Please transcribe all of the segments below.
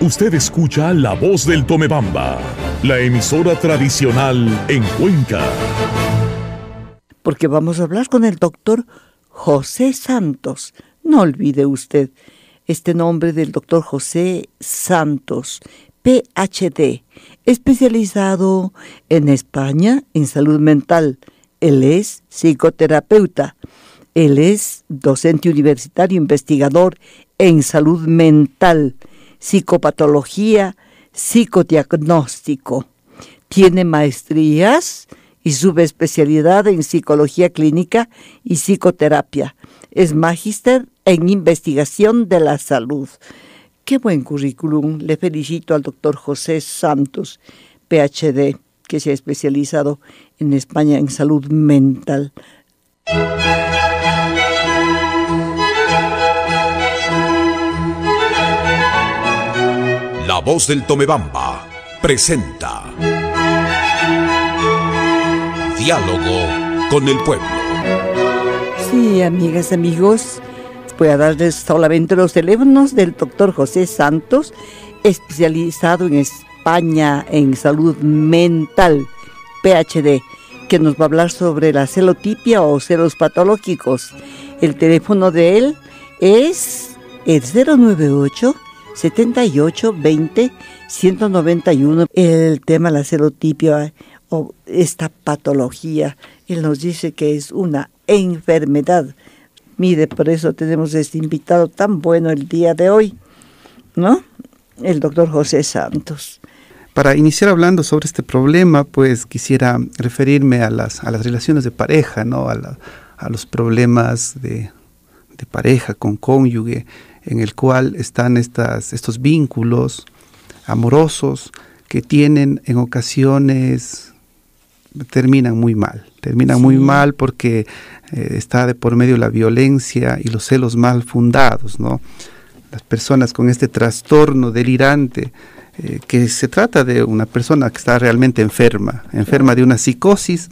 Usted escucha la voz del Tomebamba, la emisora tradicional en Cuenca. Porque vamos a hablar con el doctor José Santos. No olvide usted este nombre del doctor José Santos, PhD, especializado en España en salud mental. Él es psicoterapeuta. Él es docente universitario, investigador en salud mental psicopatología, psicodiagnóstico. Tiene maestrías y subespecialidad en psicología clínica y psicoterapia. Es magíster en investigación de la salud. Qué buen currículum. Le felicito al doctor José Santos, PhD, que se ha especializado en España en salud mental. voz del Tomebamba presenta Diálogo con el pueblo. Sí, amigas, amigos, voy a darles solamente los teléfonos del doctor José Santos, especializado en España en salud mental, PhD, que nos va a hablar sobre la celotipia o celos patológicos. El teléfono de él es el 098 78 20 191. El tema la serotipia o esta patología, él nos dice que es una enfermedad. Mire, por eso tenemos este invitado tan bueno el día de hoy, ¿no? El doctor José Santos. Para iniciar hablando sobre este problema, pues quisiera referirme a las, a las relaciones de pareja, ¿no? A, los problemas de, de pareja con cónyuge en el cual están estas, estos vínculos amorosos que tienen en ocasiones terminan muy mal, terminan muy mal porque eh, está de por medio la violencia y los celos mal fundados, ¿no? Las personas con este trastorno delirante, eh, que se trata de una persona que está realmente enferma, enferma de una psicosis,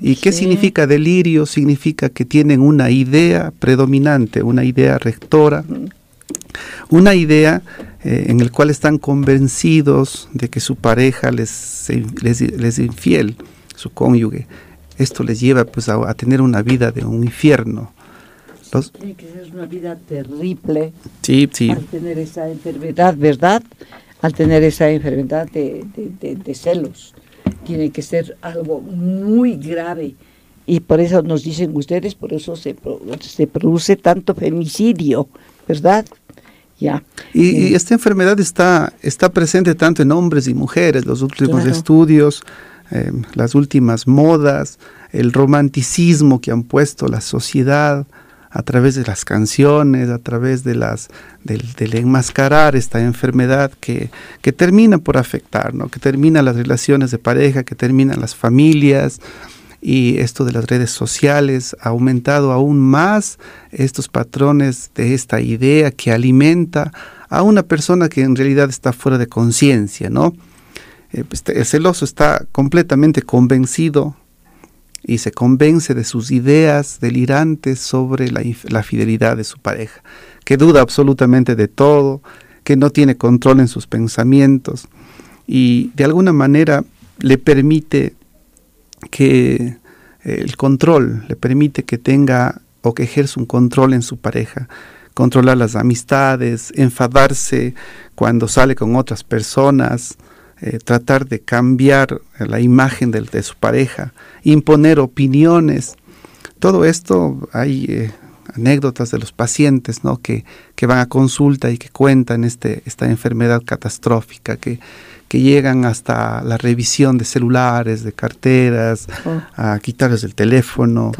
¿Y qué significa delirio? Significa que tienen una idea predominante, una idea rectora, una idea eh, en el cual están convencidos de que su pareja les, les, infiel, su cónyuge. Esto les lleva pues a, tener una vida de un infierno. Tiene que ser una vida terrible. Al tener esa enfermedad, ¿verdad? Al tener esa enfermedad de celos tiene que ser algo muy grave. Y por eso nos dicen ustedes, por eso se, se produce tanto femicidio, ¿verdad? Ya. Y, eh, esta enfermedad está, está presente tanto en hombres y mujeres, los últimos estudios, eh, las últimas modas, el romanticismo que han puesto la sociedad, a través de las canciones, a través de las, del, enmascarar esta enfermedad que, termina por afectar, que termina las relaciones de pareja, que terminan las familias, y esto de las redes sociales ha aumentado aún más estos patrones de esta idea que alimenta a una persona que en realidad está fuera de conciencia, eh, pues, el celoso está completamente convencido y se convence de sus ideas delirantes sobre la, la, fidelidad de su pareja, que duda absolutamente de todo, que no tiene control en sus pensamientos y de alguna manera le permite que eh, el control, le permite que tenga o que ejerza un control en su pareja, controlar las amistades, enfadarse cuando sale con otras personas, eh, tratar de cambiar la imagen de, su pareja, imponer opiniones. Todo esto hay eh, anécdotas de los pacientes ¿no? que, van a consulta y que cuentan este, esta enfermedad catastrófica, que, que llegan hasta la revisión de celulares, de carteras, oh. a quitarles el teléfono.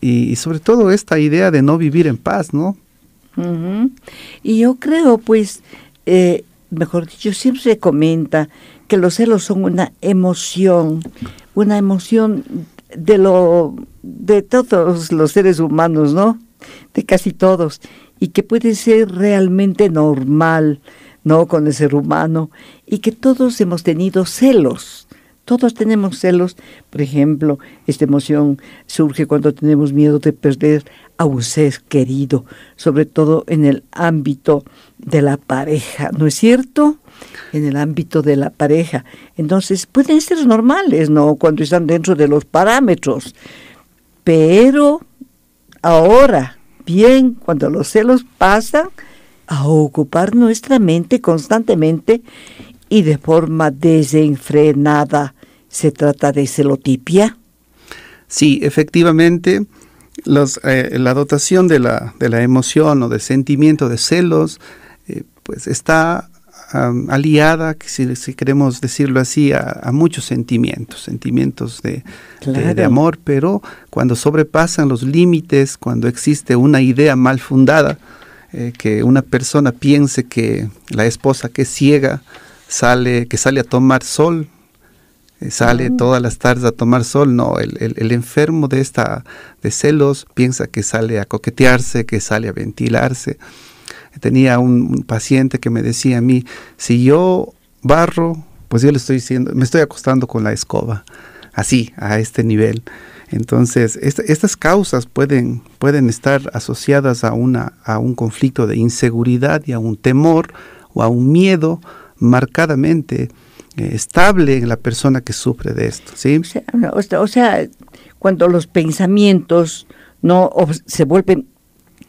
Y, sobre todo esta idea de no vivir en paz, ¿no? Y yo creo, pues, eh, mejor dicho, siempre comenta que los celos son una emoción, una emoción de lo de todos los seres humanos, ¿no? De casi todos y que puede ser realmente normal, ¿no? Con el ser humano y que todos hemos tenido celos. Todos tenemos celos, por ejemplo, esta emoción surge cuando tenemos miedo de perder a un querido, sobre todo en el ámbito de la pareja, ¿no es cierto? En el ámbito de la pareja. Entonces, pueden ser normales, ¿no? Cuando están dentro de los parámetros. Pero ahora, bien, cuando los celos pasan, a ocupar nuestra mente constantemente y de forma desenfrenada. ¿Se trata de celotipia? Sí, efectivamente. Los, eh, la dotación de la, de la, emoción o de sentimiento de celos, eh, pues está aliada, si, queremos decirlo así, a, muchos sentimientos, sentimientos de, amor, pero cuando sobrepasan los límites, cuando existe una idea mal fundada, eh, que una persona piense que la esposa que es ciega sale, que sale a tomar sol eh, sale todas las tardes a tomar sol. No, el, enfermo de, esta, de celos piensa que sale a coquetearse, que sale a ventilarse. Tenía un, paciente que me decía a mí, si yo barro, pues yo le estoy diciendo, me estoy acostando con la escoba, así, a este nivel. Entonces, estas causas pueden, pueden estar asociadas a, una, a un conflicto de inseguridad y a un temor o a un miedo marcadamente eh, estable en la persona que sufre de esto, O sea, cuando los pensamientos no se vuelven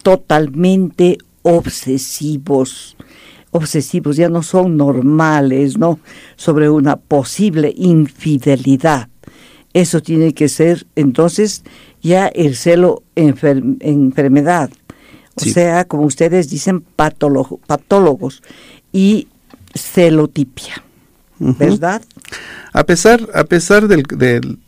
totalmente obsesivos, obsesivos ya no son normales, ¿no? Sobre una posible infidelidad. Eso tiene que ser entonces ya el celo enfermedad. O sea, como ustedes dicen, patólogos y celotipia. ¿Verdad? A pesar, a pesar de,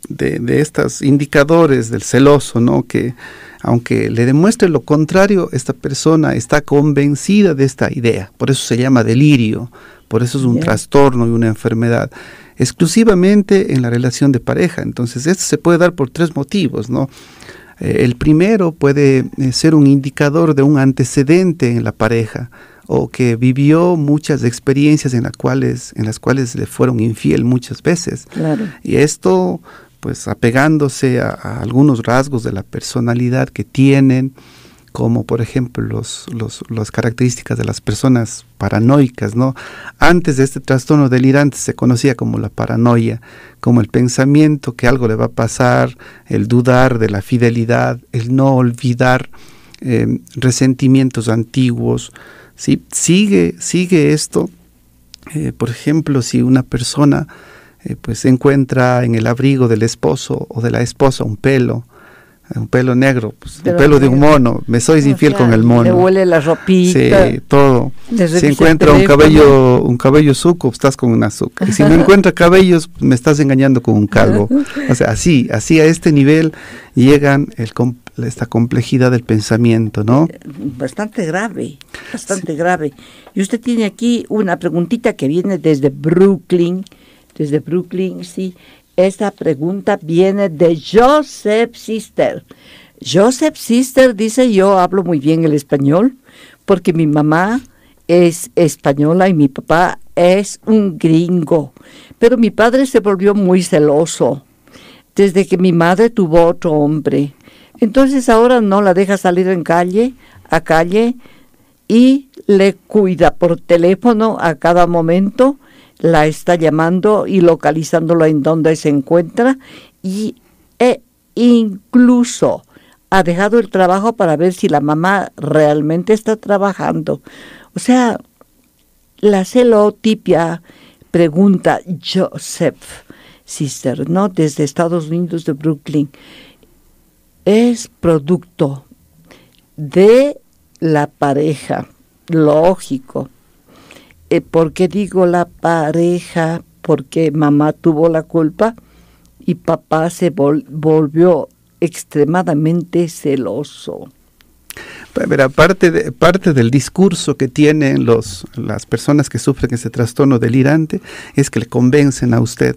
de estos indicadores del celoso, ¿no? Que aunque le demuestre lo contrario, esta persona está convencida de esta idea. Por eso se llama delirio, por eso es un trastorno y una enfermedad exclusivamente en la relación de pareja. Entonces, esto se puede dar por tres motivos, ¿no? Eh, el primero puede eh, ser un indicador de un antecedente en la pareja, o que vivió muchas experiencias en las cuales, en las cuales le fueron infiel muchas veces. Y esto, pues apegándose a, algunos rasgos de la personalidad que tienen, como por ejemplo los, las características de las personas paranoicas, ¿no? Antes de este trastorno delirante se conocía como la paranoia, como el pensamiento que algo le va a pasar, el dudar de la fidelidad, el no olvidar eh, resentimientos antiguos, si Sigue, sigue esto. Eh, por ejemplo, si una persona eh, pues encuentra en el abrigo del esposo o de la esposa un pelo, un pelo negro, pues, un pelo de un mono, me sois infiel con el mono. huele la ropita. Sí, todo. Si encuentra un cabello, un cabello suco, pues, estás con un azúcar. si no encuentra cabellos, pues, me estás engañando con un calvo. O sea, así, así a este nivel llegan el esta complejidad del pensamiento, ¿no? Eh, bastante grave, bastante grave. Y usted tiene aquí una preguntita que viene desde Brooklyn, desde Brooklyn, sí. Esta pregunta viene de Joseph Sister. Joseph Sister dice, yo hablo muy bien el español porque mi mamá es española y mi papá es un gringo. Pero mi padre se volvió muy celoso desde que mi madre tuvo otro hombre. Entonces ahora no la deja salir en calle, a calle, y le cuida por teléfono a cada momento la está llamando y localizándola en donde se encuentra y, e incluso ha dejado el trabajo para ver si la mamá realmente está trabajando. O sea, la celotipia pregunta Joseph Sister, ¿no? Desde Estados Unidos de Brooklyn. Es producto de la pareja, lógico. Eh, ¿Por qué digo la pareja, porque mamá tuvo la culpa y papá se volvió extremadamente celoso. Pero parte, de, parte del discurso que tienen los, las personas que sufren ese trastorno delirante es que le convencen a usted.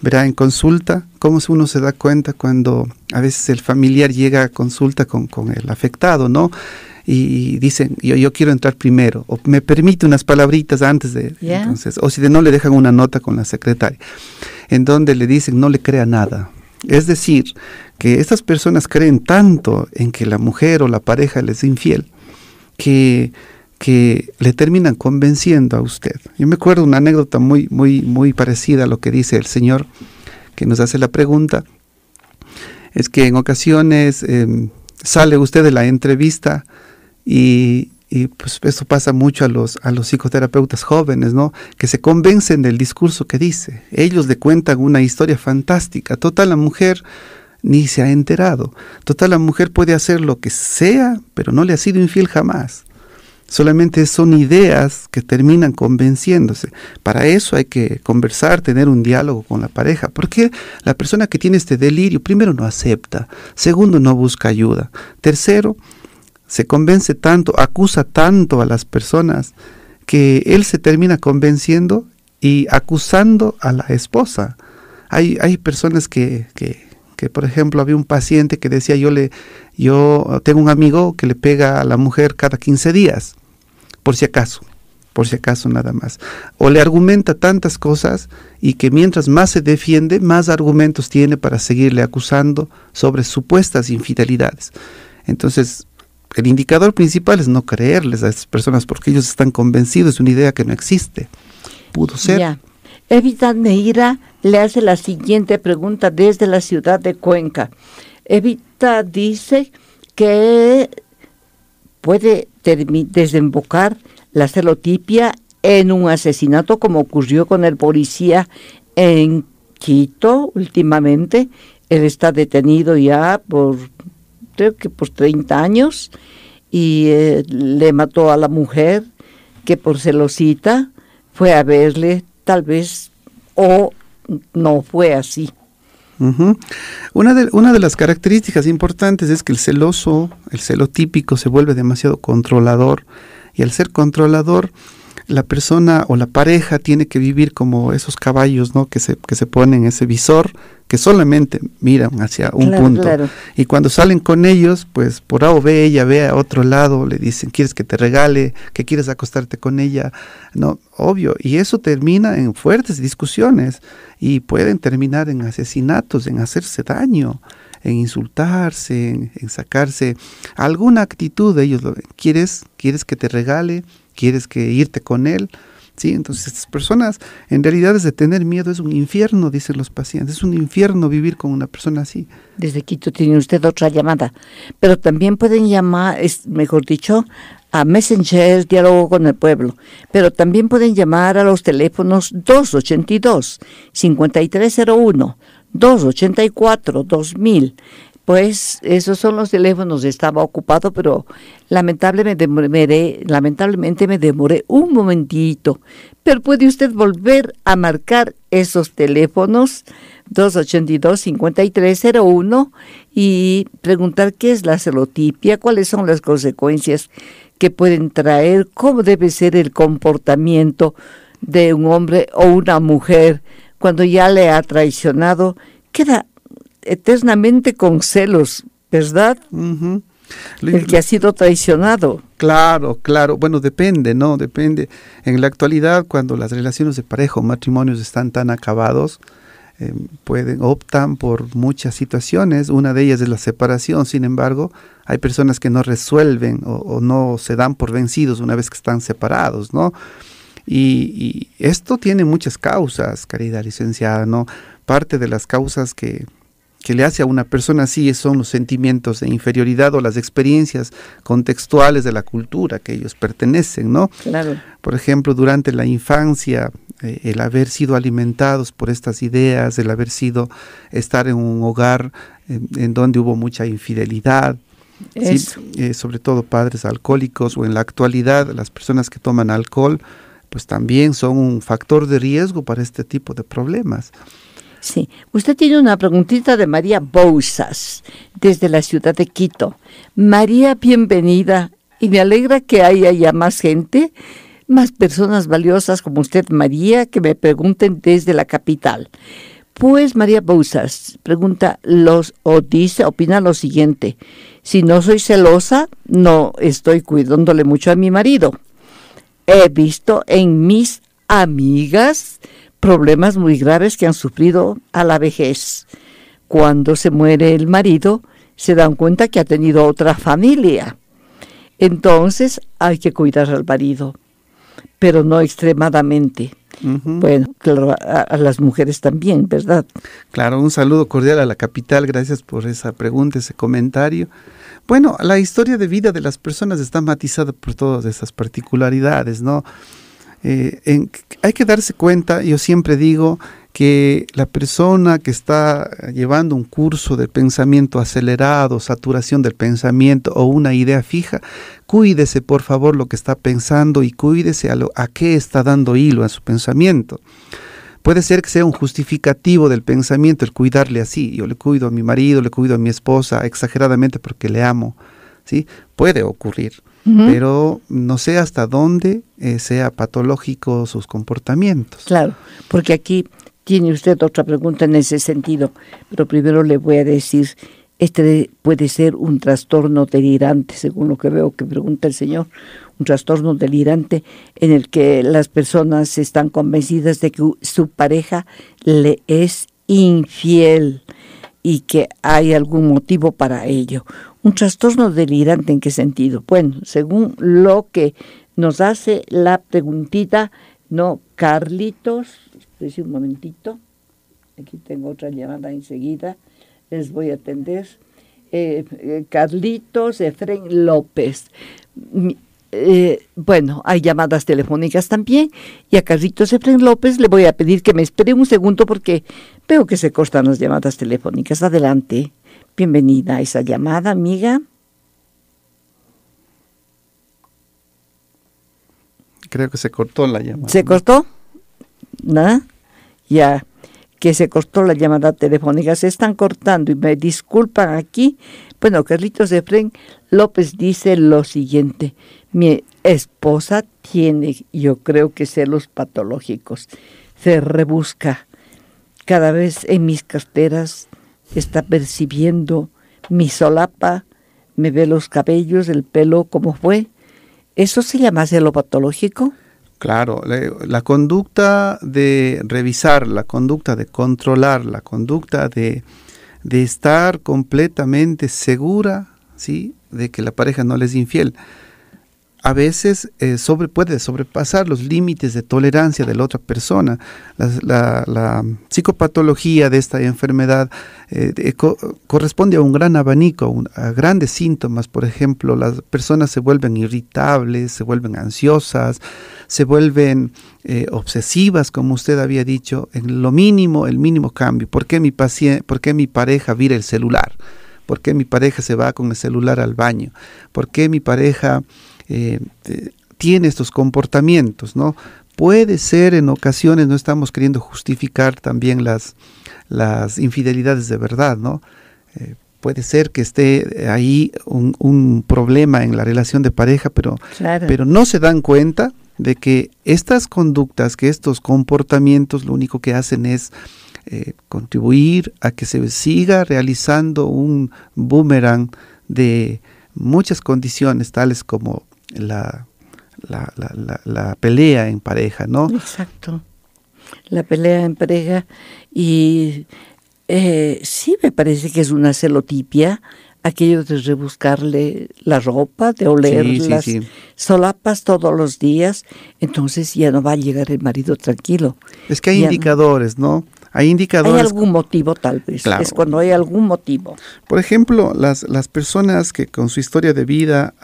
Verá, en consulta, cómo uno se da cuenta cuando a veces el familiar llega a consulta con, con el afectado, ¿no? y dicen, yo, quiero entrar primero, o me permite unas palabritas antes de... Entonces, o si de no le dejan una nota con la secretaria, en donde le dicen, no le crea nada. Es decir, que estas personas creen tanto en que la mujer o la pareja les es infiel, que que le terminan convenciendo a usted. Yo me acuerdo una anécdota muy, muy, muy parecida a lo que dice el Señor que nos hace la pregunta. Es que en ocasiones em, sale usted de la entrevista y, pues eso pasa mucho a los, psicoterapeutas jóvenes, ¿no? Que se convencen del discurso que dice. Ellos le cuentan una historia fantástica. Total, la mujer ni se ha enterado. Total, la mujer puede hacer lo que sea, pero no le ha sido infiel jamás. Solamente son ideas que terminan convenciéndose. Para eso hay que conversar, tener un diálogo con la pareja, porque la persona que tiene este delirio, primero no acepta, segundo no busca ayuda, tercero, se convence tanto, acusa tanto a las personas, que él se termina convenciendo y acusando a la esposa. Hay, hay personas que, por ejemplo, había un paciente que decía, yo, le, yo tengo un amigo que le pega a la mujer cada 15 días, por si acaso por si acaso nada más. O le argumenta tantas cosas y que mientras más se defiende, más argumentos tiene para seguirle acusando sobre supuestas infidelidades. Entonces, el indicador principal es no creerles a esas personas porque ellos están convencidos de una idea que no existe. Pudo ser. Evita Neira le hace la siguiente pregunta desde la ciudad de Cuenca. Evita dice que puede desembocar la celotipia en un asesinato como ocurrió con el policía en Quito últimamente. Él está detenido ya por creo que por 30 años, y eh, le mató a la mujer, que por celosita fue a verle, tal vez, o no fue así. una, de, una de las características importantes es que el celoso, el celo típico, se vuelve demasiado controlador, y al ser controlador, la persona o la pareja tiene que vivir como esos caballos, ¿no? Que se, que se ponen ese visor, que solamente miran hacia un punto. Y cuando salen con ellos, pues por A o ella ve a otro lado, le dicen, ¿quieres que te regale? ¿Que quieres acostarte con ella? No, obvio. Y eso termina en fuertes discusiones y pueden terminar en asesinatos, en hacerse daño en insultarse, en, sacarse alguna actitud de ellos. ¿Quieres, ¿Quieres que te regale? quieres que irte con él. ¿Sí? Entonces estas personas, en realidad desde tener miedo es un infierno, dicen los pacientes, es un infierno vivir con una persona así. Desde Quito tiene usted otra llamada, pero también pueden llamar, es, mejor dicho, a Messenger, diálogo con el pueblo, pero también pueden llamar a los teléfonos 282-5301, 284-2000, pues esos son los teléfonos, estaba ocupado, pero lamentablemente me demoré, lamentablemente me demoré un momentito. Pero puede usted volver a marcar esos teléfonos 282-5301 y preguntar qué es la celotipia, cuáles son las consecuencias que pueden traer, cómo debe ser el comportamiento de un hombre o una mujer cuando ya le ha traicionado, queda eternamente con celos, ¿verdad? El que ha sido traicionado. Claro, claro. Bueno, depende, ¿no? Depende. En la actualidad, cuando las relaciones de pareja matrimonios están tan acabados, em, pueden, optan por muchas situaciones. Una de ellas es la separación. Sin embargo, hay personas que no resuelven o, no se dan por vencidos una vez que están separados, ¿no? Y, y esto tiene muchas causas, querida licenciada, ¿no? Parte de las causas que que le hace a una persona así son los sentimientos de inferioridad o las experiencias contextuales de la cultura que ellos pertenecen, ¿no? Claro. Por ejemplo, durante la infancia, eh, el haber sido alimentados por estas ideas, el haber sido estar en un hogar en, donde hubo mucha infidelidad, eh, sobre todo padres alcohólicos o en la actualidad las personas que toman alcohol, pues también son un factor de riesgo para este tipo de problemas. Sí. Usted tiene una preguntita de María Bouzas, desde la ciudad de Quito. María, bienvenida. Y me alegra que haya ya más gente, más personas valiosas como usted, María, que me pregunten desde la capital. Pues María Bouzas pregunta los, o dice, opina lo siguiente. Si no soy celosa, no estoy cuidándole mucho a mi marido. He visto en mis amigas problemas muy graves que han sufrido a la vejez. Cuando se muere el marido, se dan cuenta que ha tenido otra familia. Entonces hay que cuidar al marido, pero no extremadamente. Bueno, claro, a, las mujeres también, ¿verdad? Claro, un saludo cordial a la capital, gracias por esa pregunta, ese comentario. Bueno, la historia de vida de las personas está matizada por todas esas particularidades, ¿no? Eh, hay que darse cuenta, yo siempre digo, que la persona que está llevando un curso de pensamiento acelerado, saturación del pensamiento o una idea fija, cuídese por favor lo que está pensando y cuídese a, lo, a qué está dando hilo a su pensamiento. Puede ser que sea un justificativo del pensamiento el cuidarle así. Yo le cuido a mi marido, le cuido a mi esposa exageradamente porque le amo. ¿sí? Puede ocurrir pero no sé hasta dónde eh, sea patológico sus comportamientos. Claro, porque aquí tiene usted otra pregunta en ese sentido, pero primero le voy a decir, este puede ser un trastorno delirante, según lo que veo que pregunta el señor, un trastorno delirante en el que las personas están convencidas de que su pareja le es infiel y que hay algún motivo para ello. Un trastorno delirante en qué sentido? Bueno, según lo que nos hace la preguntita, no, Carlitos, un momentito, aquí tengo otra llamada enseguida, les voy a atender. Eh, eh, Carlitos Efren López. Eh, bueno, hay llamadas telefónicas también. Y a Carlitos Efren López le voy a pedir que me espere un segundo porque veo que se cortan las llamadas telefónicas. Adelante. Bienvenida a esa llamada, amiga. Creo que se cortó la llamada. ¿Se cortó? ¿Nada? Ya, que se cortó la llamada telefónica. Se están cortando y me disculpan aquí. Bueno, Carlitos Efren López dice lo siguiente. Mi esposa tiene, yo creo que celos patológicos. Se rebusca. Cada vez en mis carteras está percibiendo mi solapa, me ve los cabellos, el pelo, cómo fue. ¿Eso se llama celopatológico? patológico? Claro, la, conducta de revisar, la conducta de controlar, la conducta de, de estar completamente segura ¿sí? de que la pareja no les es infiel a veces eh, puede sobrepasar los límites de tolerancia de la otra persona. La, psicopatología de esta enfermedad eh, corresponde a un gran abanico, a grandes síntomas. Por ejemplo, las personas se vuelven irritables, se vuelven ansiosas, se vuelven eh, obsesivas, como usted había dicho, en lo mínimo, el mínimo cambio. ¿Por qué mi, por qué mi pareja vira el celular? ¿Por qué mi pareja se va con el celular al baño? ¿Por qué mi pareja eh, tiene estos comportamientos, ¿no? Puede ser en ocasiones, no estamos queriendo justificar también las, las infidelidades de verdad, ¿no? Eh, puede ser que esté ahí un, problema en la relación de pareja, pero, pero no se dan cuenta de que estas conductas, que estos comportamientos lo único que hacen es eh, contribuir a que se siga realizando un boomerang de muchas condiciones, tales como la, la, la, la pelea en pareja, ¿no? Exacto. La pelea en pareja y eh, sí me parece que es una celotipia aquello de rebuscarle la ropa, de oler las solapas todos los días, entonces ya no va a llegar el marido tranquilo. Es que hay indicadores, ¿no? Hay indicadores. Hay algún motivo tal vez, es cuando hay algún motivo. Por ejemplo, las, las personas que con su historia de vida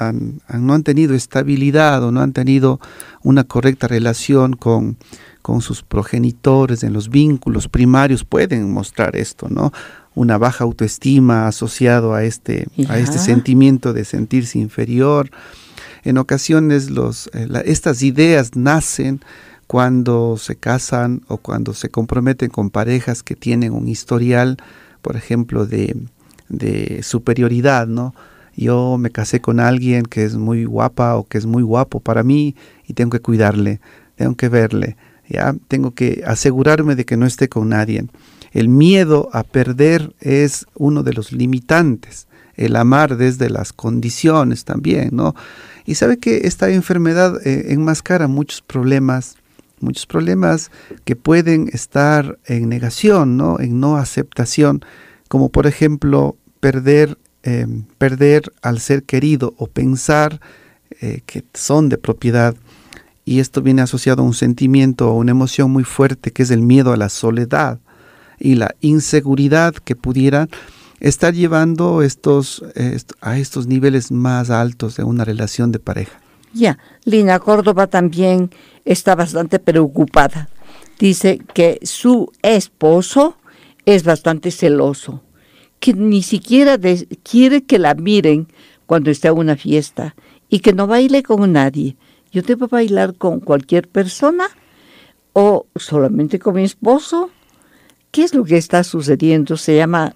no han tenido estabilidad o no han tenido una correcta relación con, con sus progenitores en los vínculos primarios pueden mostrar esto, ¿no? Una baja autoestima asociado a este, a este sentimiento de sentirse inferior. En ocasiones los, eh, estas ideas nacen cuando se casan o cuando se comprometen con parejas que tienen un historial, por ejemplo, de, superioridad, ¿no? Yo me casé con alguien que es muy guapa o que es muy guapo para mí y tengo que cuidarle, tengo que verle, ¿ya? Tengo que asegurarme de que no esté con nadie. El miedo a perder es uno de los limitantes. El amar desde las condiciones también, ¿no? Y sabe que esta enfermedad eh, enmascara muchos problemas muchos problemas que pueden estar en negación, ¿no? en no aceptación, como por ejemplo perder, em, perder al ser querido o pensar eh, que son de propiedad. Y esto viene asociado a un sentimiento o una emoción muy fuerte que es el miedo a la soledad y la inseguridad que pudieran estar llevando estos, a estos niveles más altos de una relación de pareja. Ya, Lina Córdoba también está bastante preocupada. Dice que su esposo es bastante celoso, que ni siquiera quiere que la miren cuando está en una fiesta y que no baile con nadie. Yo debo bailar con cualquier persona o solamente con mi esposo. ¿Qué es lo que está sucediendo? Se llama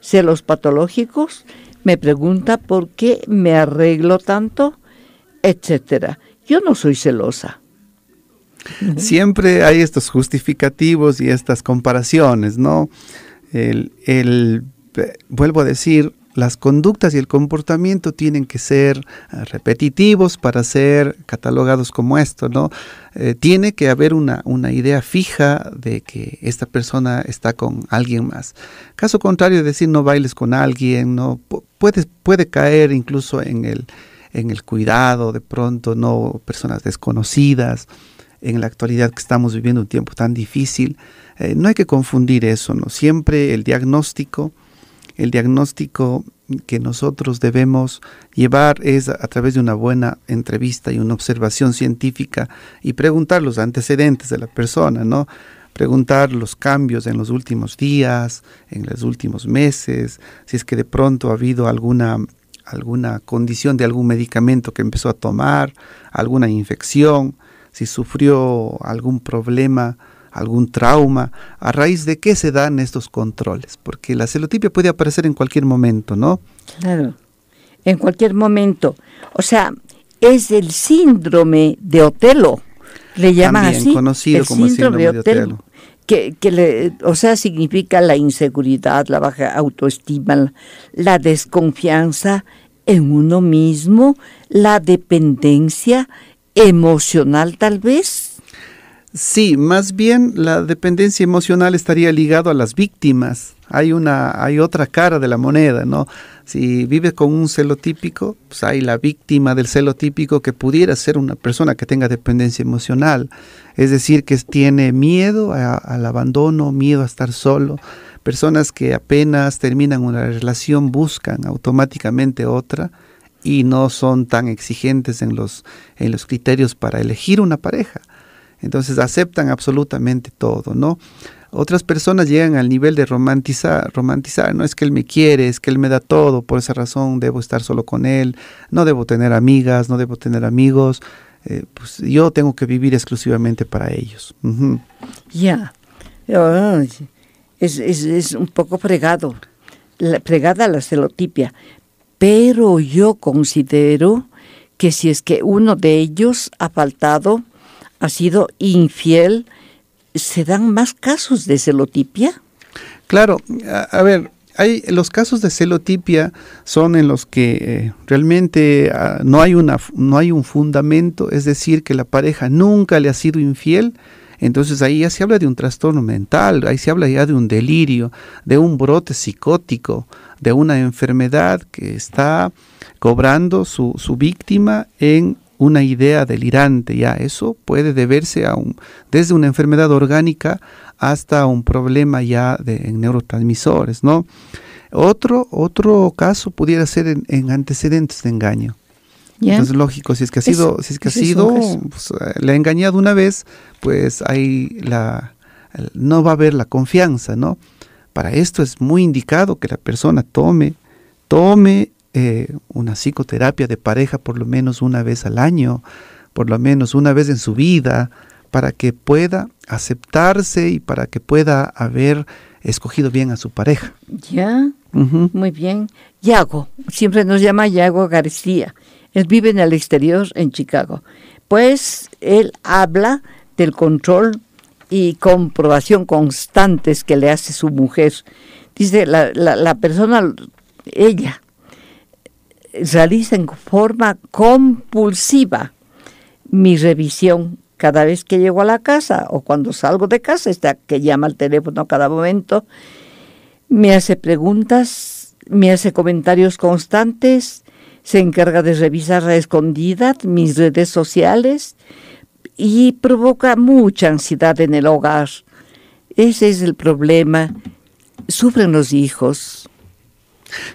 celos patológicos. Me pregunta por qué me arreglo tanto etcétera. Yo no soy celosa. Siempre hay estos justificativos y estas comparaciones, ¿no? El, eh, vuelvo a decir, las conductas y el comportamiento tienen que ser eh, repetitivos para ser catalogados como esto, ¿no? Eh, tiene que haber una, una, idea fija de que esta persona está con alguien más. Caso contrario, decir no bailes con alguien, ¿no? puede caer incluso en el, en el cuidado, de pronto no personas desconocidas, en la actualidad que estamos viviendo un tiempo tan difícil. Eh, no hay que confundir eso, ¿no? Siempre el diagnóstico, el diagnóstico que nosotros debemos llevar es a través de una buena entrevista y una observación científica y preguntar los antecedentes de la persona, ¿no? Preguntar los cambios en los últimos días, en los últimos meses, si es que de pronto ha habido alguna alguna condición de algún medicamento que empezó a tomar, alguna infección, si sufrió algún problema, algún trauma, a raíz de qué se dan estos controles, porque la celotipia puede aparecer en cualquier momento, ¿no? Claro, en cualquier momento. O sea, es el síndrome de Otelo, le llaman así, como síndrome, Otelo que, le, o sea, significa la inseguridad, la baja autoestima, la desconfianza en uno mismo, la dependencia emocional tal vez. Sí, más bien la dependencia emocional estaría ligado a las víctimas hay una hay otra cara de la moneda, ¿no? Si vives con un típico, pues hay la víctima del celo típico que pudiera ser una persona que tenga dependencia emocional, es decir, que tiene miedo al abandono, miedo a estar solo. Personas que apenas terminan una relación buscan automáticamente otra y no son tan exigentes en los, en los criterios para elegir una pareja. Entonces aceptan absolutamente todo, ¿no? Otras personas llegan al nivel de romantizar, romantizar, no es que él me quiere, es que él me da todo, por esa razón debo estar solo con él, no debo tener amigas, no debo tener amigos, eh, pues yo tengo que vivir exclusivamente para ellos. Ya, es, un poco fregado, pregada fregada la celotipia, pero yo considero que si es que uno de ellos ha faltado, ha sido infiel, se dan más casos de celotipia. Claro, a, ver, hay los casos de celotipia son en los que eh, realmente ah, no hay una no hay un fundamento, es decir, que la pareja nunca le ha sido infiel. Entonces ahí ya se habla de un trastorno mental, ahí se habla ya de un delirio, de un brote psicótico, de una enfermedad que está cobrando su, su víctima en una idea delirante, ya eso puede deberse a un, desde una enfermedad orgánica hasta un problema ya de neurotransmisores, ¿no? Otro, otro caso pudiera ser en, antecedentes de engaño. Entonces, lógico, si es que ha sido, si es que ha sido, pues, eh, le ha engañado una vez, pues ahí la, no va a haber la confianza, ¿no? Para esto es muy indicado que la persona tome, tome eh, una psicoterapia de pareja por lo menos una vez al año, por lo menos una vez en su vida, para que pueda aceptarse y para que pueda haber escogido bien a su pareja. Ya, muy bien. Yago, siempre nos llama Yago García. Él vive en el exterior, en Chicago. Pues él habla del control y comprobación constantes que le hace su mujer. Dice, la, la, la persona, ella, realiza en forma compulsiva mi revisión cada vez que llego a la casa o cuando salgo de casa, está que llama al teléfono cada momento, me hace preguntas, me hace comentarios constantes, se encarga de revisar la escondida mis redes sociales y provoca mucha ansiedad en el hogar. Ese es el problema. Sufren los hijos.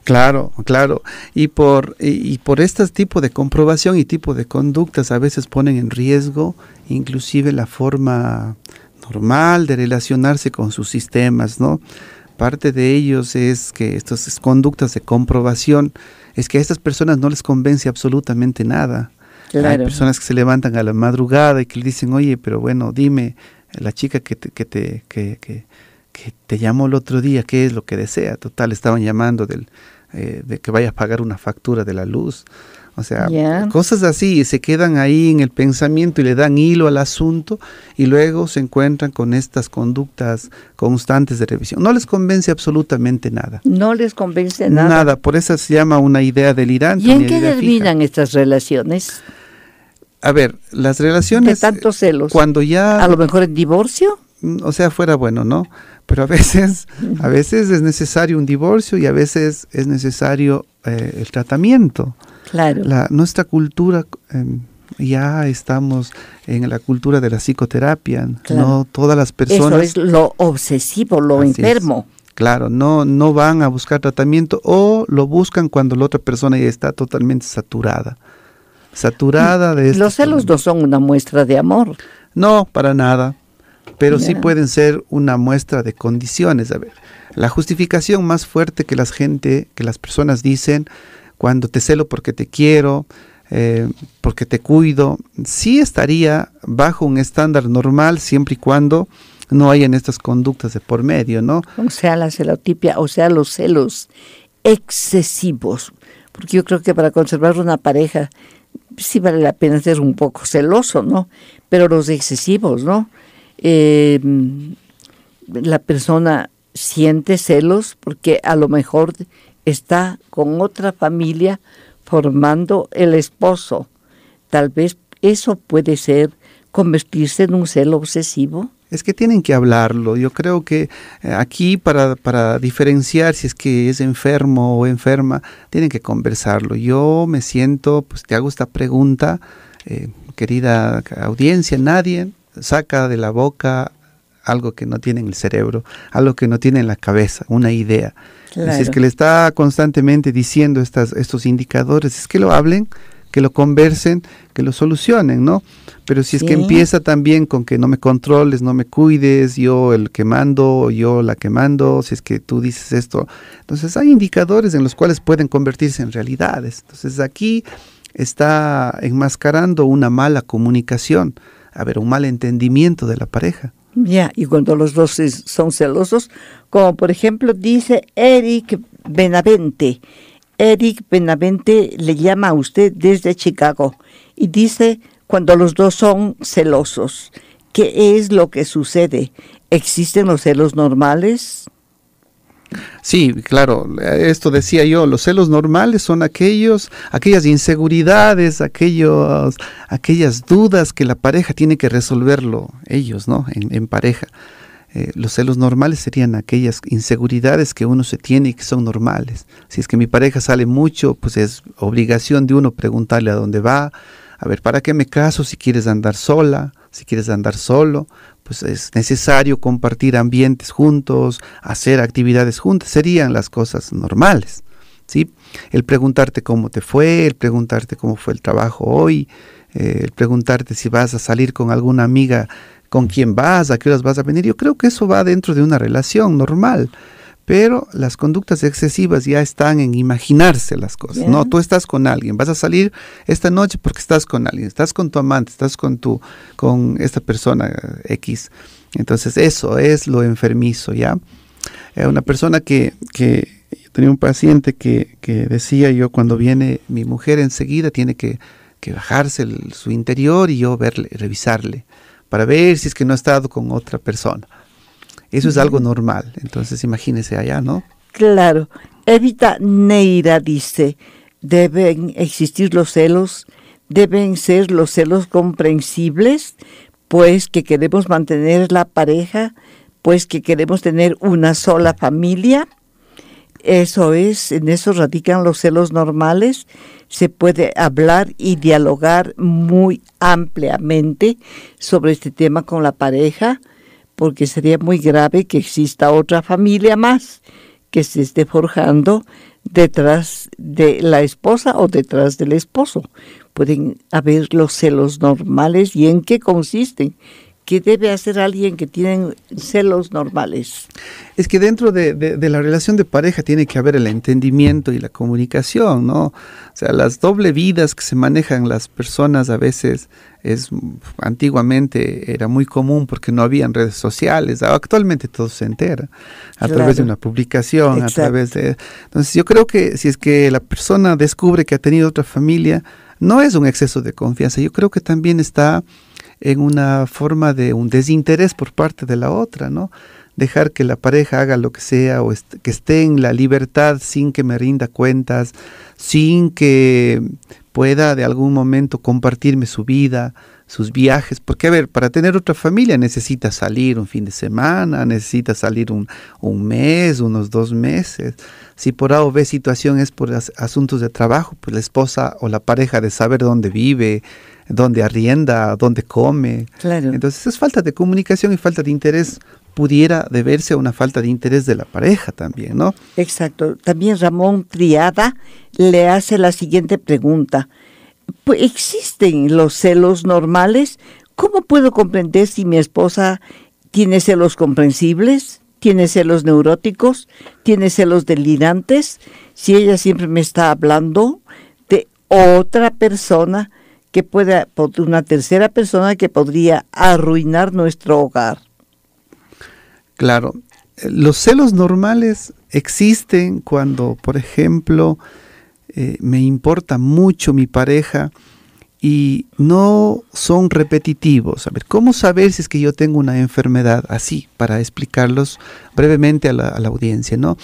Claro, claro. Y por, y, por este tipo de comprobación y tipo de conductas a veces ponen en riesgo inclusive la forma normal de relacionarse con sus sistemas, ¿no? Parte de ellos es que estas conductas de comprobación es que a estas personas no les convence absolutamente nada. Hay personas que se levantan a la madrugada y que le dicen, oye, pero bueno, dime, la chica que te, que que te llamó el otro día, ¿qué es lo que desea? Total, estaban llamando del, eh, de que vaya a pagar una factura de la luz. O sea, cosas así, se quedan ahí en el pensamiento y le dan hilo al asunto y luego se encuentran con estas conductas constantes de revisión. No les convence absolutamente nada. No les convence nada. Nada, por eso se llama una idea delirante. ¿Y en qué terminan estas relaciones? A ver, las relaciones... De tantos celos. Cuando ya... A lo mejor el divorcio. Mm, o sea, fuera bueno, ¿no? Pero a veces, a veces es necesario un divorcio y a veces es necesario eh, el tratamiento. Claro. nuestra cultura em, ya estamos en la cultura de la psicoterapia. Claro. No todas las personas. Eso es lo obsesivo, lo enfermo. Claro, no, no van a buscar tratamiento o lo buscan cuando la otra persona ya está totalmente saturada. Saturada de Los celos no son una muestra de amor. No, para nada pero sí pueden ser una muestra de condiciones. A ver, la justificación más fuerte que las gente, que las personas dicen, cuando te celo porque te quiero, eh, porque te cuido, sí estaría bajo un estándar normal siempre y cuando no hayan estas conductas de por medio, ¿no? O sea, la celotipia, o sea, los celos excesivos, porque yo creo que para conservar una pareja sí vale la pena ser un poco celoso, ¿no? Pero los excesivos, ¿no? Eh, la persona siente celos porque a lo mejor está con otra familia formando el esposo. Tal vez eso puede ser convertirse en un celo obsesivo. Es que tienen que hablarlo. Yo creo que eh, aquí para, diferenciar si es que es enfermo o enferma, tienen que conversarlo. Yo me siento, pues te hago esta pregunta, eh, querida audiencia, nadie saca de la boca algo que no tiene en el cerebro, algo que no tiene en la cabeza, una idea. si es que le está constantemente diciendo estas, estos indicadores, es que lo hablen, que lo conversen, que lo solucionen, ¿no? Pero si es que empieza también con que no me controles, no me cuides, yo el que mando, yo la que mando, si es que tú dices esto. Entonces hay indicadores en los cuales pueden convertirse en realidades. Entonces aquí está enmascarando una mala comunicación haber un entendimiento de la pareja. Ya, y cuando los dos son celosos, como por ejemplo dice Eric Benavente, Eric Benavente le llama a usted desde Chicago y dice cuando los dos son celosos, ¿qué es lo que sucede? ¿Existen los celos normales? Sí, claro, esto decía yo, los celos normales son aquellos, aquellas inseguridades, aquellos, aquellas dudas que la pareja tiene que resolverlo ellos, ¿no? En, pareja. Eh, los celos normales serían aquellas inseguridades que uno se tiene y que son normales. Si es que mi pareja sale mucho, pues es obligación de uno preguntarle a dónde va, a ver, ¿para qué me caso si quieres andar sola? si quieres andar solo, pues es necesario compartir ambientes juntos, hacer actividades juntas, serían las cosas normales. ¿sí? El preguntarte cómo te fue, el preguntarte cómo fue el trabajo hoy, eh, el preguntarte si vas a salir con alguna amiga, con quién vas, a qué horas vas a venir, yo creo que eso va dentro de una relación normal. Pero las conductas excesivas ya están en imaginarse las cosas. No, tú estás con alguien, vas a salir esta noche porque estás con alguien, estás con tu amante, estás con tu con esta persona eh, X. Entonces, eso es lo enfermizo, ¿ya? Eh, una persona que, que tenía un paciente que, que, decía yo cuando viene mi mujer enseguida tiene que, que bajarse su interior y yo verle, revisarle para ver si es que no ha estado con otra persona. Eso es algo normal. Entonces, imagínese allá, ¿no? Claro. Evita Neira dice, deben existir los celos, deben ser los celos comprensibles, pues que queremos mantener la pareja, pues que queremos tener una sola familia. Eso es, en eso radican los celos normales. Se puede hablar y dialogar muy ampliamente sobre este tema con la pareja porque sería muy grave que exista otra familia más que se esté forjando detrás de la esposa o detrás del esposo. Pueden haber los celos normales y en qué consisten, que debe hacer alguien que tiene celos normales? Es que dentro de, la relación de pareja tiene que haber el entendimiento y la comunicación, ¿no? O sea, las doble vidas que se manejan las personas a veces es antiguamente era muy común porque no habían redes sociales. Actualmente todo se entera a través de una publicación, a través de. Entonces yo creo que si es que la persona descubre que ha tenido otra familia, no es un exceso de confianza. Yo creo que también está en una forma de un desinterés por parte de la otra, ¿no? Dejar que la pareja haga lo que sea o que esté en la libertad sin que me rinda cuentas, sin que pueda de algún momento compartirme su vida, sus viajes, porque a ver, para tener otra familia necesita salir un fin de semana, necesita salir un, mes, unos dos meses. Si por A o B situación es por asuntos de trabajo, pues la esposa o la pareja de saber dónde vive, donde arrienda, donde come. Entonces es falta de comunicación y falta de interés pudiera deberse a una falta de interés de la pareja también, ¿no? Exacto. También Ramón Triada le hace la siguiente pregunta. ¿Existen los celos normales? ¿Cómo puedo comprender si mi esposa tiene celos comprensibles? ¿Tiene celos neuróticos? ¿Tiene celos delirantes? Si ella siempre me está hablando de otra persona que pueda, una tercera persona que podría arruinar nuestro hogar. Claro, eh, los celos normales existen cuando, por ejemplo, eh, me importa mucho mi pareja y no son repetitivos. A ver, ¿cómo saber si es que yo tengo una enfermedad? Así, para explicarlos brevemente a la, a la audiencia, ¿no?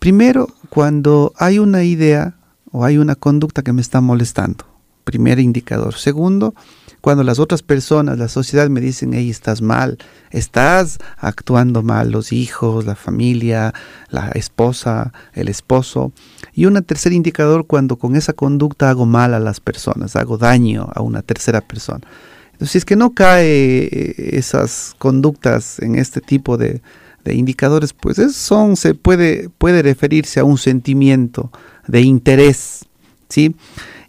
Primero, cuando hay una idea o hay una conducta que me está molestando, primer indicador. Segundo, cuando las otras personas, la sociedad me dicen, hey, estás mal, estás actuando mal, los hijos, la familia, la esposa, el esposo. Y un tercer indicador, cuando con esa conducta hago mal a las personas, hago daño a una tercera persona. Entonces, si es que no cae eh, esas conductas en este tipo de, indicadores, pues eso son, se puede, puede referirse a un sentimiento de interés, ¿sí? sí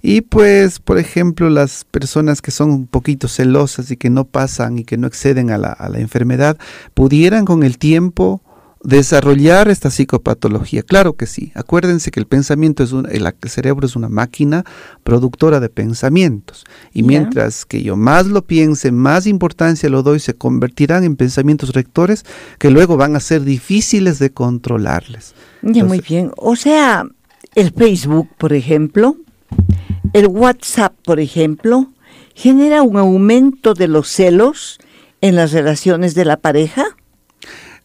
y pues, por ejemplo, las personas que son un poquito celosas y que no pasan y que no exceden a la, enfermedad, pudieran con el tiempo desarrollar esta psicopatología. Claro que sí. Acuérdense que el pensamiento es el, cerebro es una máquina productora de pensamientos. Y mientras que yo más lo piense, más importancia lo doy, se convertirán en pensamientos rectores que luego van a ser difíciles de controlarles. Ya, muy bien. O sea, el Facebook, por ejemplo, el WhatsApp, por ejemplo, genera un aumento de los celos en las relaciones de la pareja.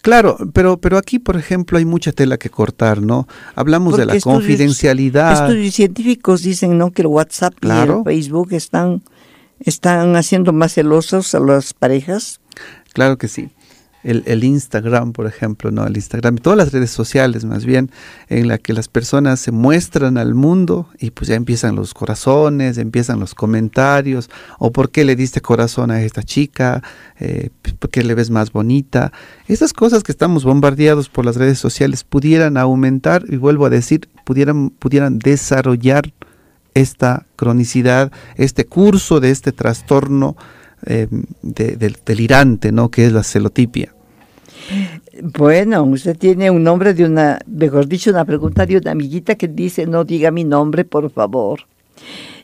Claro, pero, pero aquí, por ejemplo, hay mucha tela que cortar, ¿no? Hablamos de la confidencialidad. Estudios científicos dicen, ¿no? Que el WhatsApp y el Facebook están, están haciendo más celosos a las parejas. Claro que sí el, Instagram, por ejemplo, ¿no? El Instagram todas las redes sociales más bien, en la que las personas se muestran al mundo y pues ya empiezan los corazones, empiezan los comentarios, o por qué le diste corazón a esta chica, eh, pues, por qué le ves más bonita. Estas cosas que estamos bombardeados por las redes sociales pudieran aumentar, y vuelvo a decir, pudieran, pudieran desarrollar esta cronicidad, este curso de este trastorno eh, del delirante, ¿no? que es la celotipia. Bueno, usted tiene un nombre de una, mejor dicho, una pregunta de una amiguita que dice, no diga mi nombre, por favor.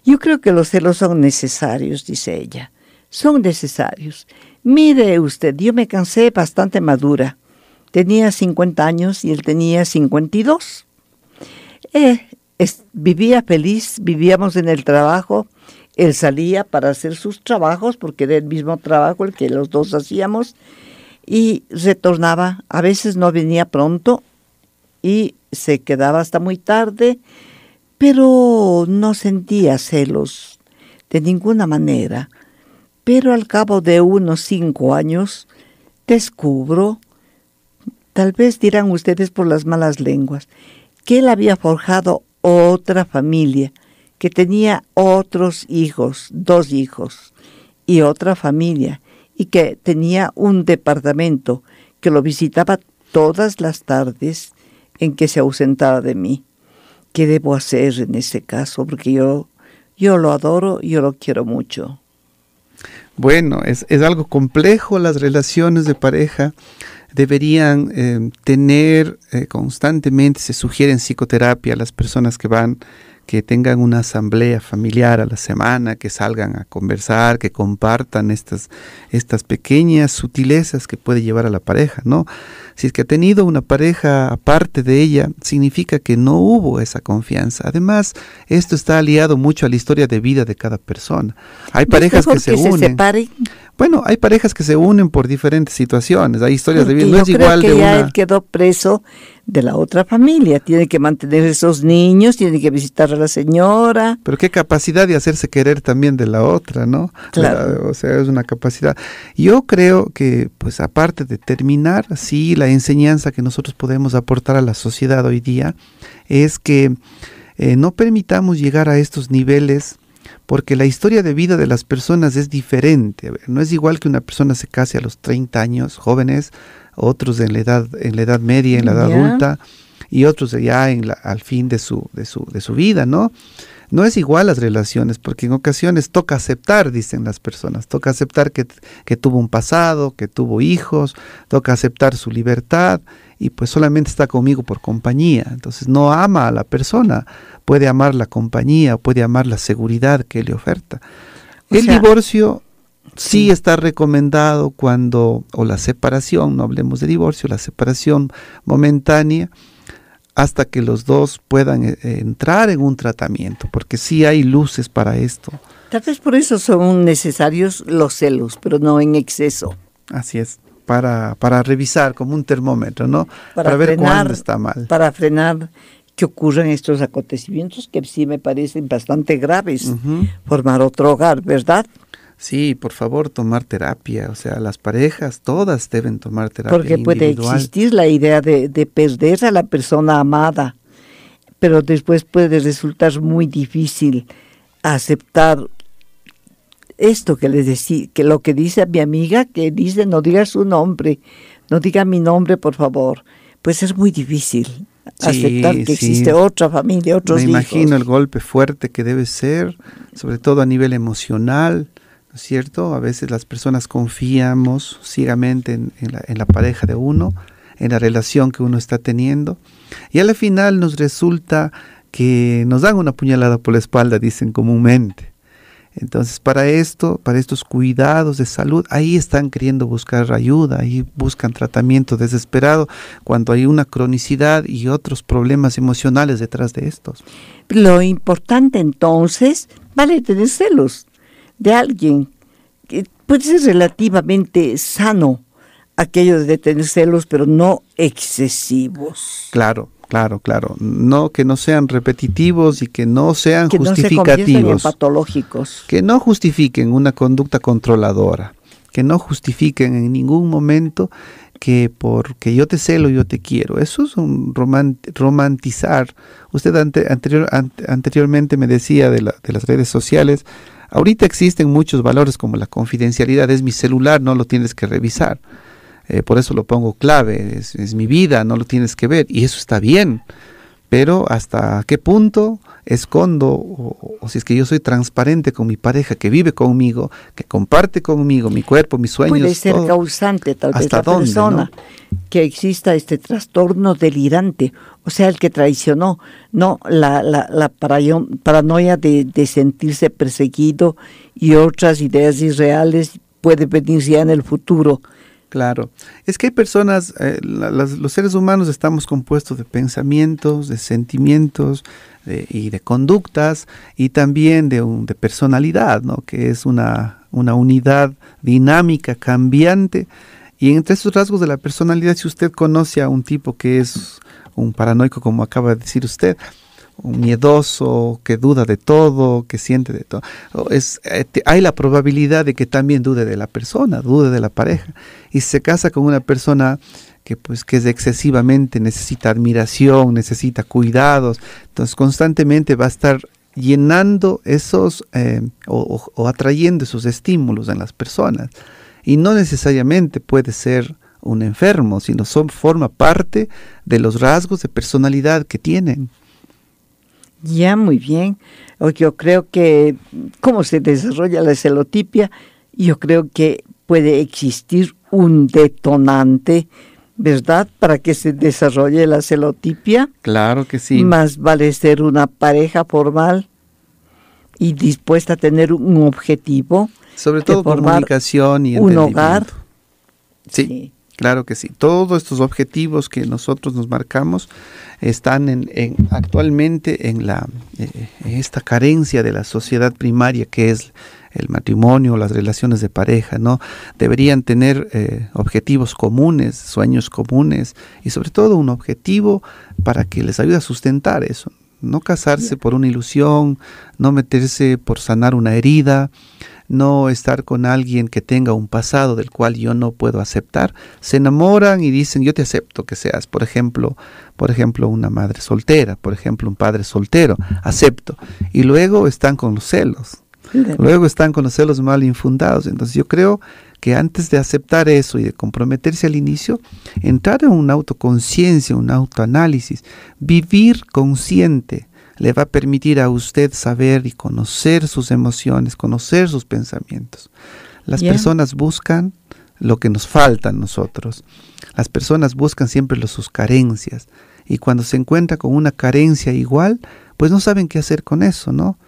Yo creo que los celos son necesarios, dice ella. Son necesarios. Mire usted, yo me cansé bastante madura. Tenía 50 años y él tenía 52. Eh, vivía feliz, vivíamos en el trabajo. Él salía para hacer sus trabajos porque era el mismo trabajo el que los dos hacíamos y retornaba. A veces no venía pronto y se quedaba hasta muy tarde, pero no sentía celos de ninguna manera. Pero al cabo de unos cinco años descubro, tal vez dirán ustedes por las malas lenguas, que él había forjado otra familia, que tenía otros hijos, dos hijos, y otra familia, y que tenía un departamento que lo visitaba todas las tardes en que se ausentaba de mí. ¿Qué debo hacer en ese caso? Porque yo, yo lo adoro, yo lo quiero mucho. Bueno, es, algo complejo las relaciones de pareja. Deberían eh, tener eh, constantemente, se sugiere en psicoterapia a las personas que van que tengan una asamblea familiar a la semana, que salgan a conversar, que compartan estas, estas pequeñas sutilezas que puede llevar a la pareja, ¿no? Si es que ha tenido una pareja aparte de ella, significa que no hubo esa confianza. Además, esto está aliado mucho a la historia de vida de cada persona. Hay parejas que, se unen. Se Bueno, hay parejas que se unen por diferentes situaciones, hay historias de vida. No es creo igual que ya él quedó preso de la otra familia. Tiene que mantener esos niños, tiene que visitar a la señora. Pero qué capacidad de hacerse querer también de la otra, ¿no? Claro. o sea, es una capacidad. Yo creo que, pues, aparte de terminar, sí, la enseñanza que nosotros podemos aportar a la sociedad hoy día es que eh, no permitamos llegar a estos niveles porque la historia de vida de las personas es diferente. no es igual que una persona se case a los 30 años, jóvenes, otros en la edad, en la edad media, en la edad adulta, y otros ya en la, al fin de su, de su, de su vida, ¿no? No es igual las relaciones, porque en ocasiones toca aceptar, dicen las personas, toca aceptar que, tuvo un pasado, que tuvo hijos, toca aceptar su libertad y pues solamente está conmigo por compañía. Entonces no ama a la persona, puede amar la compañía, puede amar la seguridad que le oferta. el divorcio sí, está recomendado cuando, o la separación, no hablemos de divorcio, la separación momentánea, hasta que los dos puedan eh, eh, entrar en un tratamiento, porque sí hay luces para esto. Tal vez por eso son necesarios los celos, pero no en exceso. Así es, para, para revisar como un termómetro, ¿no? Para, ver cuándo está mal. Para frenar que ocurran estos acontecimientos que sí me parecen bastante graves, formar otro hogar, ¿verdad? Sí, por favor, tomar terapia. O sea, las parejas todas deben tomar terapia. Porque puede existir la idea de, perder a la persona amada, pero después puede resultar muy difícil aceptar esto que les decía, que lo que dice a mi amiga, que dice no diga su nombre, no diga mi nombre, por favor. Pues es muy difícil aceptar que existe otra familia, otros Me imagino el golpe fuerte que debe ser, sobre todo a nivel emocional es cierto? A veces las personas confiamos ciegamente en, la, pareja de uno, en la relación que uno está teniendo, y al final nos resulta que nos dan una puñalada por la espalda, dicen comúnmente. Entonces, para esto, para estos cuidados de salud, ahí están queriendo buscar ayuda, ahí buscan tratamiento desesperado cuando hay una cronicidad y otros problemas emocionales detrás de estos. Lo importante entonces, vale tener celos, de alguien. Que puede ser relativamente sano aquello de tener celos, pero no excesivos. Claro, Claro, claro. No que no sean repetitivos y que no sean que justificativos. No patológicos. Que no justifiquen una conducta controladora. Que no justifiquen en ningún momento que porque yo te celo, yo te quiero. Eso es un romantizar. Usted anterior, anteriormente me decía de, de las redes sociales. Ahorita existen muchos valores como la confidencialidad, es mi celular, no lo tienes que revisar. Eh, por eso lo pongo clave, es, mi vida, no lo tienes que ver. Y eso está bien pero hasta qué punto escondo o, si es que yo soy transparente con mi pareja que vive conmigo, que comparte conmigo mi cuerpo, mis sueños. Puede ser causante tal vez la persona que exista este trastorno delirante, o sea, el que traicionó, no la, paranoia de, de, sentirse perseguido y otras ideas irreales puede venir ya en el futuro Claro, es que hay personas, eh, los seres humanos estamos compuestos de pensamientos, de sentimientos y de conductas y también de, un, de personalidad, ¿no? que es una, una unidad dinámica, cambiante. Y entre esos rasgos de la personalidad, si usted conoce a un tipo que es un paranoico, como acaba de decir usted, miedoso, que duda de todo, que siente de todo. Es, este, hay la probabilidad de que también dude de la persona, dude de la pareja. Y se casa con una persona que pues que es excesivamente necesita admiración, necesita cuidados, entonces constantemente va a estar llenando esos eh, o, atrayendo esos estímulos en las personas. Y no necesariamente puede ser un enfermo, sino son, forma parte de los rasgos de personalidad que tienen. Ya, muy bien. Yo creo que cómo se desarrolla la celotipia, yo creo que puede existir un detonante, ¿verdad? Para que se desarrolle la celotipia. Claro que sí. Más vale ser una pareja formal y dispuesta a tener un objetivo. Sobre todo comunicación y Un hogar. sí. Claro que sí. Todos estos objetivos que nosotros nos marcamos están en, actualmente en, la, eh, esta carencia de la sociedad primaria que es el matrimonio, las relaciones de pareja, ¿no? Deberían tener eh, objetivos comunes, sueños comunes y sobre todo un objetivo para que les ayude a sustentar eso. No casarse por una ilusión, no meterse por sanar una herida, no estar con alguien que tenga un pasado del cual yo no puedo aceptar. Se enamoran y dicen, yo te acepto que seas, por ejemplo, por ejemplo, una madre soltera, por ejemplo, un padre soltero, acepto. Y luego están con los celos. Luego están con los celos mal infundados. Entonces yo creo que antes de aceptar eso y de comprometerse al inicio, entrar en una autoconciencia, un autoanálisis, vivir consciente, le va a permitir a usted saber y conocer sus emociones, conocer sus pensamientos. Las personas buscan lo que nos falta a nosotros. Las personas buscan siempre sus carencias. Y cuando se encuentra con una carencia igual, pues no saben qué hacer con eso, ¿no?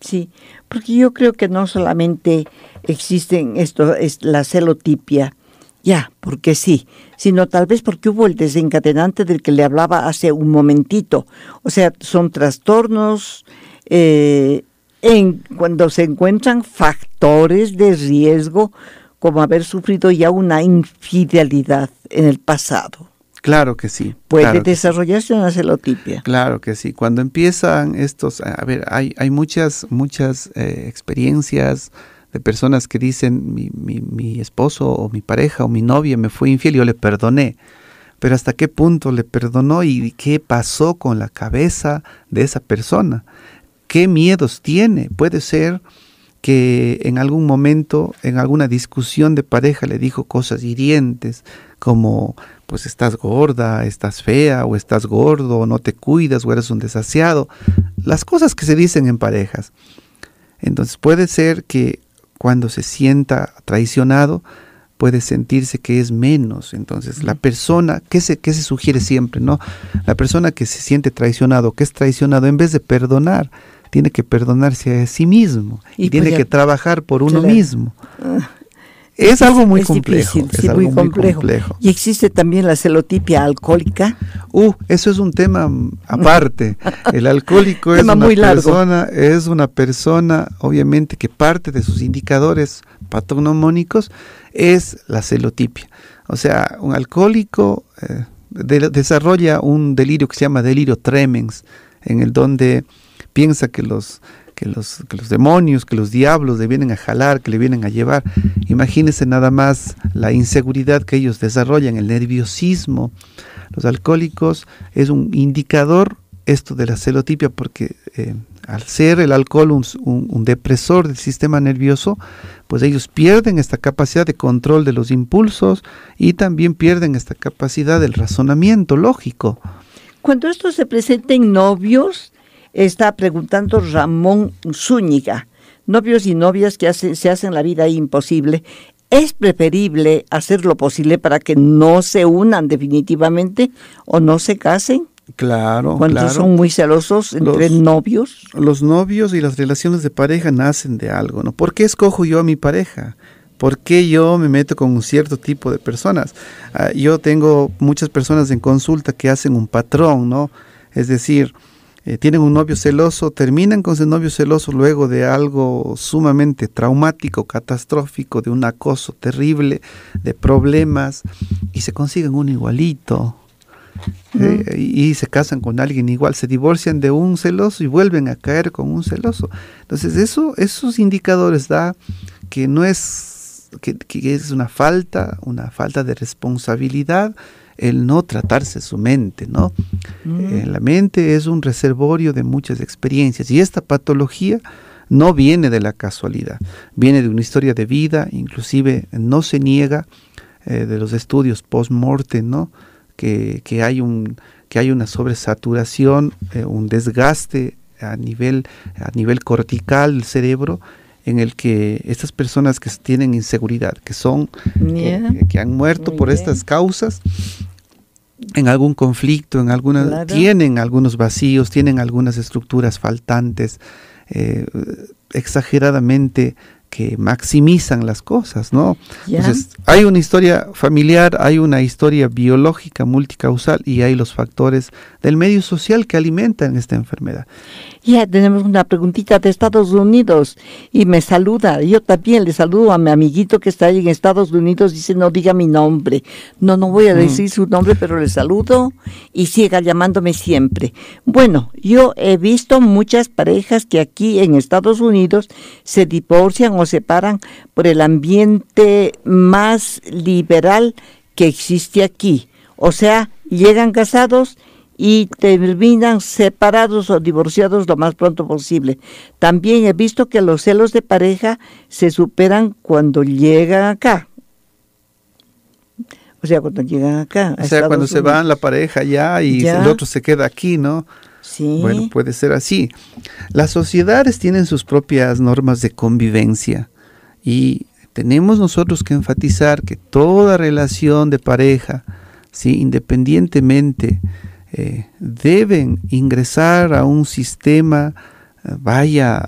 Sí, porque yo creo que no solamente existen esto, es la celotipia, ya, porque sí, sino tal vez porque hubo el desencadenante del que le hablaba hace un momentito. O sea, son trastornos eh, en, cuando se encuentran factores de riesgo como haber sufrido ya una infidelidad en el pasado. Claro que sí. Puede desarrollarse una celotipia. Claro que sí. Cuando empiezan estos, a ver, hay, hay muchas, muchas eh, experiencias de personas que dicen, mi, mi, esposo o mi pareja o mi novia me fue infiel, yo le perdoné. Pero hasta qué punto le perdonó y qué pasó con la cabeza de esa persona. ¿Qué miedos tiene? Puede ser que en algún momento, en alguna discusión de pareja, le dijo cosas hirientes, como pues estás gorda, estás fea, o estás gordo, o no te cuidas, o eres un desasiado. Las cosas que se dicen en parejas. Entonces puede ser que cuando se sienta traicionado, puede sentirse que es menos. Entonces, la persona, ¿qué se, qué se sugiere siempre? no? La persona que se siente traicionado, que es traicionado, en vez de perdonar, tiene que perdonarse a sí mismo y, tiene pues que trabajar por uno mismo. Ah. Es algo muy complejo. muy complejo. Y existe también la celotipia alcohólica. Uh, eso es un tema aparte. El alcohólico es una persona, es una persona, obviamente, que parte de sus indicadores patognomónicos es la celotipia. O sea, un alcohólico eh, desarrolla un delirio que se llama delirio tremens, en el donde piensa que los que los, demonios, que los diablos le vienen a jalar, que le vienen a llevar. Imagínense nada más la inseguridad que ellos desarrollan, el nerviosismo. Los alcohólicos es un indicador esto de la celotipia porque eh, al ser el alcohol un, un, depresor del sistema nervioso, pues ellos pierden esta capacidad de control de los impulsos y también pierden esta capacidad del razonamiento lógico. Cuando esto se presenta en novios, Está preguntando Ramón Zúñiga. Novios y novias que se hacen la vida imposible. ¿Es preferible hacer lo posible para que no se unan definitivamente o no se casen? Claro. Cuando son muy celosos entre novios. Los novios y las relaciones de pareja nacen de algo, ¿no? ¿Por qué escojo yo a mi pareja? ¿Por qué yo me meto con un cierto tipo de personas? Ah, yo tengo muchas personas en consulta que hacen un patrón, ¿no? Es decir, eh, tienen un novio celoso, terminan con ese novio celoso luego de algo sumamente traumático, catastrófico, de un acoso terrible, de problemas, y se consiguen un igualito. Eh, y se casan con alguien igual, se divorcian de un celoso y vuelven a caer con un celoso. Entonces, eso, esos indicadores da que no es que es una falta, una falta de responsabilidad, el no tratarse su mente, ¿no? Mm. Eh, la mente es un reservorio de muchas experiencias y esta patología no viene de la casualidad, viene de una historia de vida, inclusive no se niega eh, de los estudios post-morte, ¿no? Que, hay un, que hay una sobresaturación, eh, un desgaste a nivel, a nivel cortical del cerebro en el que estas personas que tienen inseguridad, que son, que, han muerto por estas causas, en algún conflicto, en alguna, tienen algunos vacíos, tienen algunas estructuras faltantes, eh, exageradamente que maximizan las cosas, ¿no? Entonces, hay una historia familiar, hay una historia biológica multicausal y hay los factores del medio social que alimentan esta enfermedad ya tenemos una preguntita de Estados Unidos y me saluda. Yo también le saludo a mi amiguito que está ahí en Estados Unidos. Dice, no diga mi nombre. No, no voy a mm. decir su nombre, pero le saludo y siga llamándome siempre. Bueno, yo he visto muchas parejas que aquí en Estados Unidos se divorcian o separan por el ambiente más liberal que existe aquí. O sea, llegan casados y terminan separados o divorciados lo más pronto posible. También he visto que los celos de pareja se superan cuando llegan acá. O sea, cuando llegan acá. O sea, cuando se van la pareja ya y el otro se queda aquí, ¿no? Sí. Bueno, puede ser así. Las sociedades tienen sus propias normas de convivencia y tenemos nosotros que enfatizar que toda relación de pareja, ¿sí? independientemente eh, deben ingresar a un sistema, eh, vaya,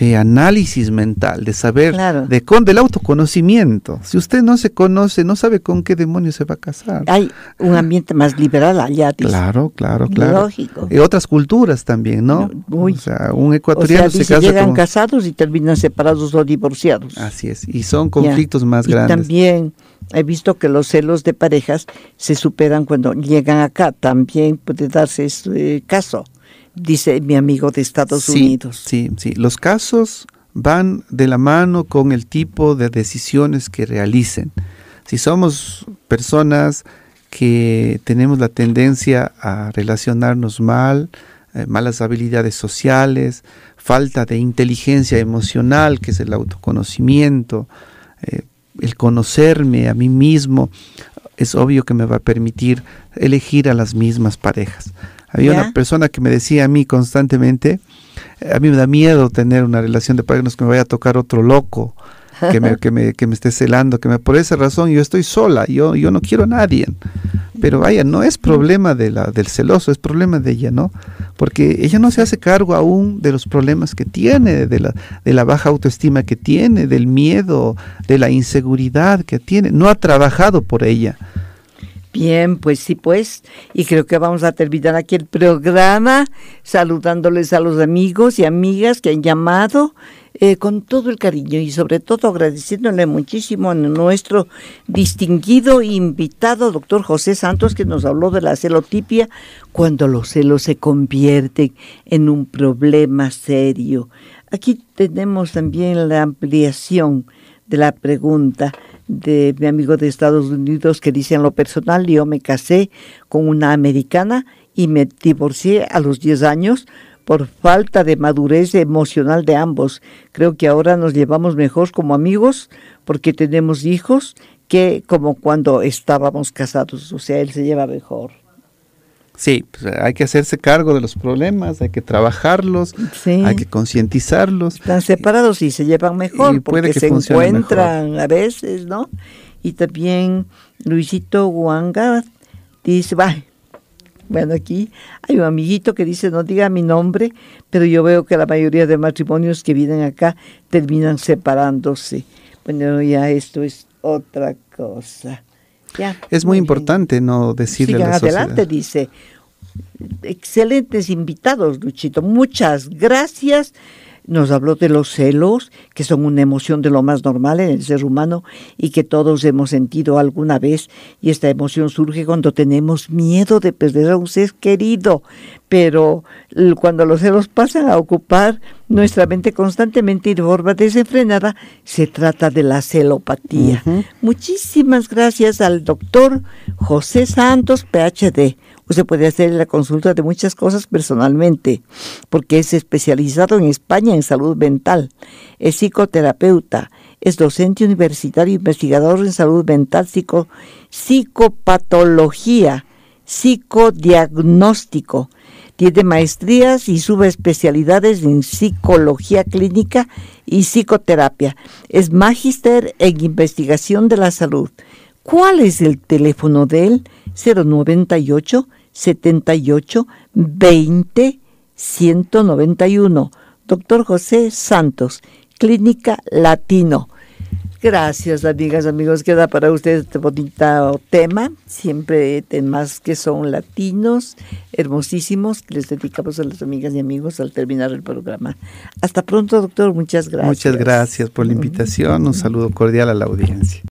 de análisis mental, de saber, de con del autoconocimiento. Si usted no se conoce, no sabe con qué demonio se va a casar. Hay un ambiente más liberal allá. Claro, claro, claro. Lógico. Y eh, otras culturas también, ¿no? O sea, un ecuatoriano o sea, llegan casados y terminan separados o divorciados. Así es, y son conflictos más más y grandes. También he visto que los celos de parejas se superan cuando llegan acá. También puede darse ese eh, caso, dice mi amigo de Estados Unidos. Sí, sí. Los casos van de la mano con el tipo de decisiones que realicen. Si somos personas que tenemos la tendencia a relacionarnos mal, eh, malas habilidades sociales, falta de inteligencia emocional, que es el autoconocimiento, eh, el conocerme a mí mismo, es obvio que me va a permitir elegir a las mismas parejas. Había una persona que me decía a mí constantemente, a mí me da miedo tener una relación de pareja, no que me vaya a tocar otro loco que me, que me, esté celando, que por esa razón yo estoy sola, yo, yo no quiero a nadie. Pero vaya, no es problema de la, del celoso, es problema de ella, ¿no? Porque ella no se hace cargo aún de los problemas que tiene, de la, de la baja autoestima que tiene, del miedo, de la inseguridad que tiene. No ha trabajado por ella. Bien, pues sí, pues. Y creo que vamos a terminar aquí el programa saludándoles a los amigos y amigas que han llamado eh, con todo el cariño y sobre todo agradeciéndole muchísimo a nuestro distinguido invitado, doctor José Santos, que nos habló de la celotipia, cuando los celos se convierten en un problema serio. Aquí tenemos también la ampliación de la pregunta de mi amigo de Estados Unidos que dice en lo personal, yo me casé con una americana y me divorcié a los 10 años por falta de madurez emocional de ambos. Creo que ahora nos llevamos mejor como amigos porque tenemos hijos que como cuando estábamos casados. O sea, él se lleva mejor. Sí, pues, hay que hacerse cargo de los problemas, hay que trabajarlos, hay que concientizarlos. Están separados y se llevan mejor porque se encuentran a veces, ¿no? Y también Luisito Huanga dice, va, bueno, aquí hay un amiguito que dice, no diga mi nombre, pero yo veo que la mayoría de matrimonios que vienen acá terminan separándose. Bueno, ya esto es otra cosa. Ya, es muy, importante no decirle a la adelante, dice. Excelentes invitados, Luchito. Muchas gracias nos habló de los celos, que son una emoción de lo más normal en el ser humano y que todos hemos sentido alguna vez. Y esta emoción surge cuando tenemos miedo de perder a un ser querido. Pero cuando los celos pasan a ocupar nuestra mente constantemente y de forma desenfrenada, se trata de la celopatía. Muchísimas gracias al doctor José Santos, PhD Usted puede hacer la consulta de muchas cosas personalmente, porque es especializado en España en salud mental, es psicoterapeuta, es docente universitario, investigador en salud mental, psicopatología, psicodiagnóstico. Tiene maestrías y subespecialidades en psicología clínica y psicoterapia. Es magíster en investigación de la salud. ¿Cuál es el teléfono de él? 098 78 20 191. Doctor José Santos, Clínica Latino. Gracias, amigas, amigos. Queda para ustedes este bonito tema. Siempre más que son latinos, hermosísimos, les dedicamos a las amigas y amigos al terminar el programa. Hasta pronto, doctor. Muchas gracias. Muchas gracias por la invitación. Un saludo cordial a la audiencia.